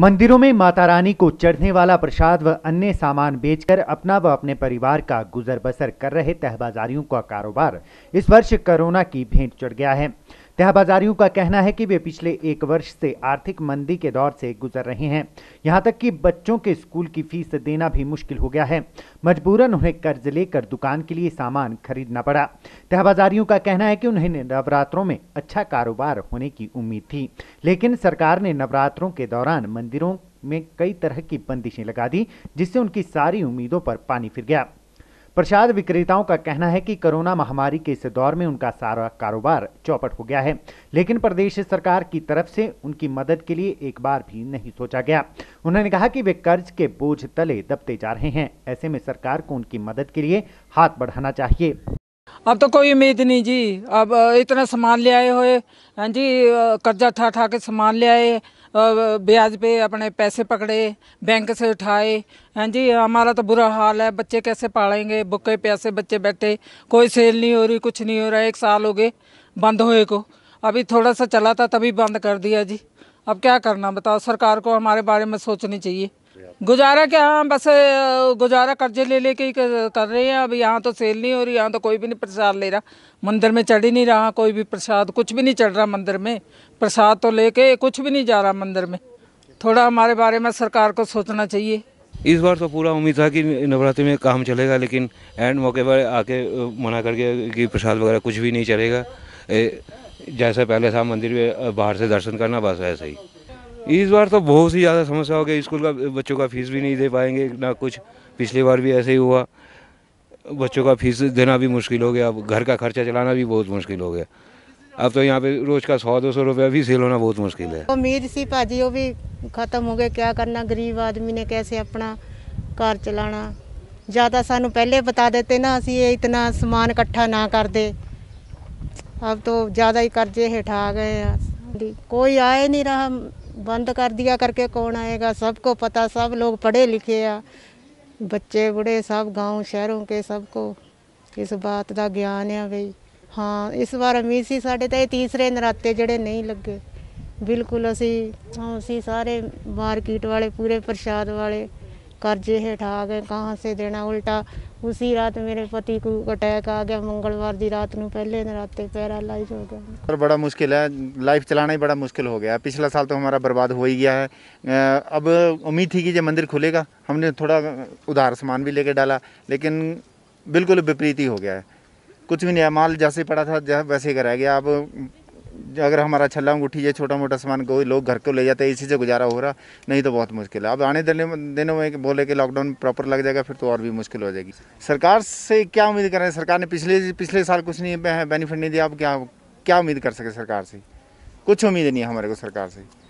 मंदिरों में माता रानी को चढ़ने वाला प्रसाद व अन्य सामान बेचकर अपना व अपने परिवार का गुजर बसर कर रहे तहबाजारियों का कारोबार इस वर्ष कोरोना की भेंट चढ़ गया है त्याबाजारियों का कहना है कि वे पिछले एक वर्ष से आर्थिक मंदी के दौर से गुजर रहे हैं यहाँ तक कि बच्चों के स्कूल की फीस देना भी मुश्किल हो गया है मजबूरन उन्हें कर्ज लेकर दुकान के लिए सामान खरीदना पड़ा त्याबाजारियों का कहना है कि उन्हें नवरात्रों में अच्छा कारोबार होने की उम्मीद थी लेकिन सरकार ने नवरात्रों के दौरान मंदिरों में कई तरह की बंदिशें लगा दी जिससे उनकी सारी उम्मीदों पर पानी फिर गया प्रसाद विक्रेताओं का कहना है कि कोरोना महामारी के इस दौर में उनका सारा कारोबार चौपट हो गया है लेकिन प्रदेश सरकार की तरफ से उनकी मदद के लिए एक बार भी नहीं सोचा गया उन्होंने कहा कि वे कर्ज के बोझ तले दबते जा रहे हैं ऐसे में सरकार को उनकी मदद के लिए हाथ बढ़ाना चाहिए अब तो कोई उम्मीद नहीं जी अब इतना सामान ले आए हुए हाँ जी कर्जा ठा ठा के सामान ले आए ब्याज पे अपने पैसे पकड़े बैंक से उठाए हाँ जी हमारा तो बुरा हाल है बच्चे कैसे पालेंगे बुके प्यासे बच्चे बैठे कोई सेल नहीं हो रही कुछ नहीं हो रहा एक साल हो गए बंद हुए को अभी थोड़ा सा चला था तभी बंद कर दिया जी अब क्या करना बताओ सरकार को हमारे बारे में सोचनी चाहिए गुजारा क्या हाँ बस गुजारा कर्जे ले लेके ही कर रहे हैं अब यहाँ तो सेल नहीं हो रही यहाँ तो कोई भी नहीं प्रसाद ले रहा मंदिर में चढ़ ही नहीं रहा कोई भी प्रसाद कुछ भी नहीं चढ़ रहा मंदिर में प्रसाद तो लेके कुछ भी नहीं जा रहा मंदिर में थोड़ा हमारे बारे में सरकार को सोचना चाहिए इस बार तो पूरा उम्मीद था कि नवरात्रि में काम चलेगा लेकिन एंड मौके पर आके मना करके कि प्रसाद वगैरह कुछ भी नहीं चलेगा जैसा पहले था मंदिर में बाहर से दर्शन करना बस ऐसा ही इस बार तो बहुत ही ज़्यादा समस्या हो गई स्कूल का बच्चों का फीस भी नहीं दे पाएंगे ना कुछ पिछली बार भी ऐसे ही हुआ बच्चों का फीस देना भी मुश्किल हो गया अब घर का खर्चा चलाना भी बहुत मुश्किल हो गया अब तो यहाँ पे रोज का सौ दो सौ रुपया भी सेल होना बहुत मुश्किल है उम्मीद सी भाजी वो भी खत्म हो गए क्या करना गरीब आदमी ने कैसे अपना घर चलाना ज़्यादा सानू पहले बता देते ना असी ये इतना समान इकट्ठा ना कर दे अब तो ज़्यादा ही कर्जे हेठा गए कोई आए नहीं रहा बंद कर दिया करके कौन आएगा सबको पता सब लोग पढ़े लिखे आ बच्चे बूढ़े सब गांव ਸ਼ਹਿਰੋਂ ਕੇ ਸਭ ਕੋ ਇਸ ਬਾਤ ਦਾ ਗਿਆਨ ਆ ਬਈ ਹਾਂ ਇਸ ਵਾਰ ਅਮੀਰ ਸੀ ਸਾਡੇ ਤਾਂ ਇਹ ਤੀਸਰੇ ਨਰਾਤੇ ਜਿਹੜੇ ਨਹੀਂ ਲੱਗੇ ਬਿਲਕੁਲ ਅਸੀਂ ਅਸੀਂ ਸਾਰੇ ਮਾਰਕੀਟ ਵਾਲੇ ਪੂਰੇ ਪ੍ਰਸ਼ਾਦ ਵਾਲੇ कर्जे हेठा आ गए कहाँ से देना उल्टा उसी रात मेरे पति को अटैक आ गया मंगलवार की रात को पहले नराते पैरालाइज हो गया और बड़ा मुश्किल है लाइफ चलाना ही बड़ा मुश्किल हो गया पिछला साल तो हमारा बर्बाद हो ही गया है अब उम्मीद थी कि जब मंदिर खुलेगा हमने थोड़ा उधार सामान भी लेके डाला लेकिन बिल्कुल विपरीत ही हो गया है कुछ भी नहीं माल जैसे पड़ा था जैसे वैसे ही रह गया अब अगर हमारा छल्ला अंगूठी या छोटा मोटा सामान कोई लोग घर को ले जाते हैं इसी से गुजारा हो रहा नहीं तो बहुत मुश्किल है अब आने देने दिनों में बोले कि लॉकडाउन प्रॉपर लग जाएगा फिर तो और भी मुश्किल हो जाएगी सरकार से क्या उम्मीद कर रहे हैं सरकार ने पिछले पिछले साल कुछ नहीं बेनिफिट नहीं दिया अब क्या क्या उम्मीद कर सके सरकार से कुछ उम्मीद नहीं है हमारे को सरकार से